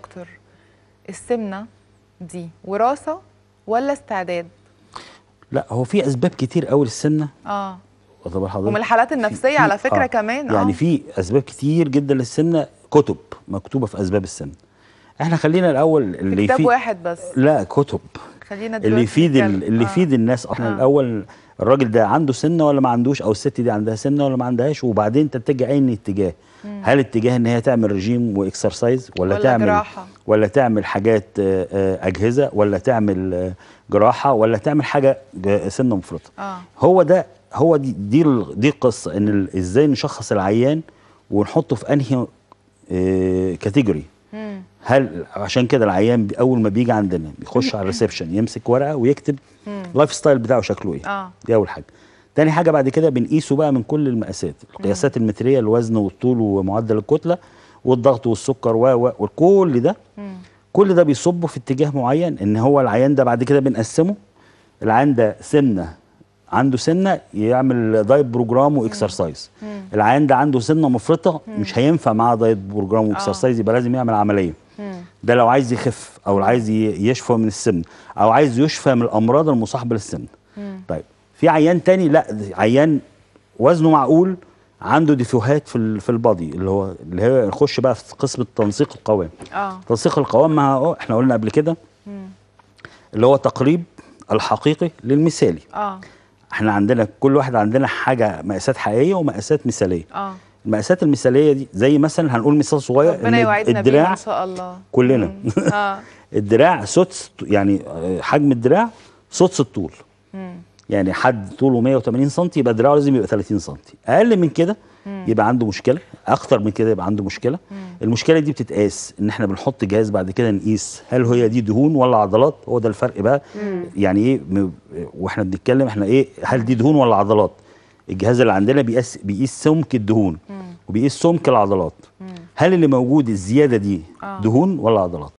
دكتور السمنه دي وراثه ولا استعداد لا هو في اسباب كتير قوي للسمنه اه طب حضرتك ومن الحالات النفسيه في على فكره آه. كمان آه. يعني في اسباب كتير جدا للسمنه كتب مكتوبه في اسباب السمنه احنا خلينا الاول اللي كتاب واحد بس لا كتب خلينا اللي يفيد اللي يفيد آه. الناس احنا آه. الاول الراجل ده عنده سنه ولا ما عندوش او الست دي عندها سنه ولا ما عندهاش وبعدين تتجه اي اتجاه هل اتجاه ان هي تعمل رجيم واكسرسايز ولا, ولا تعمل جراحة. ولا تعمل حاجات آه، آه، اجهزه ولا تعمل آه، جراحه ولا تعمل حاجه سنه مفرطه آه. هو ده هو دي دي, دي القصه ان ازاي نشخص العيان ونحطه في انهي كاتيجوري هل عشان كده العيان اول ما بيجي عندنا بيخش على الريسبشن يمسك ورقه ويكتب اللايف ستايل بتاعه شكله ايه آه. دي اول حاجه تاني حاجه بعد كده بنقيسه بقى من كل المقاسات القياسات المتريه الوزن والطول ومعدل الكتله والضغط والسكر و و وكل ده كل ده بيصبه في اتجاه معين ان هو العيان ده بعد كده بنقسمه العيان ده سنه عنده سنه يعمل دايت بروجرام واكسرسايز العيان ده عنده سنه مفرطه مش هينفع معاه دايت بروجرام واكسرسايز يبقى لازم يعمل عمليه ده لو عايز يخف او عايز يشفى من السمن او عايز يشفى من الامراض المصاحبه للسمن مم. طيب في عيان تاني لا عيان وزنه معقول عنده ديفوهات في في البادي اللي هو اللي هي نخش بقى في قسم التنسيق القوام اه تنسيق القوام ما احنا قلنا قبل كده اللي هو تقريب الحقيقي للمثالي اه احنا عندنا كل واحد عندنا حاجه مقاسات حقيقيه ومقاسات مثاليه اه المقاسات المثاليه دي زي مثلا هنقول مثال صغير ربنا يوعدنا بيه ان شاء الله كلنا آه. الدراع سدس يعني آه، حجم الدراع سدس الطول يعني حد طوله 180 سم يبقى دراعه لازم يبقى 30 سم اقل من كده يبقى عنده مشكله اكتر من كده يبقى عنده مشكله مم. المشكله دي بتتقاس ان احنا بنحط جهاز بعد كده نقيس هل هي دي دهون ولا عضلات هو ده الفرق بقى مم. يعني ايه واحنا بنتكلم احنا ايه هل دي دهون ولا عضلات الجهاز اللي عندنا بيقيس بيقيس سمك الدهون مم. وبيقيس سمك العضلات هل اللي موجود الزياده دي آه. دهون ولا عضلات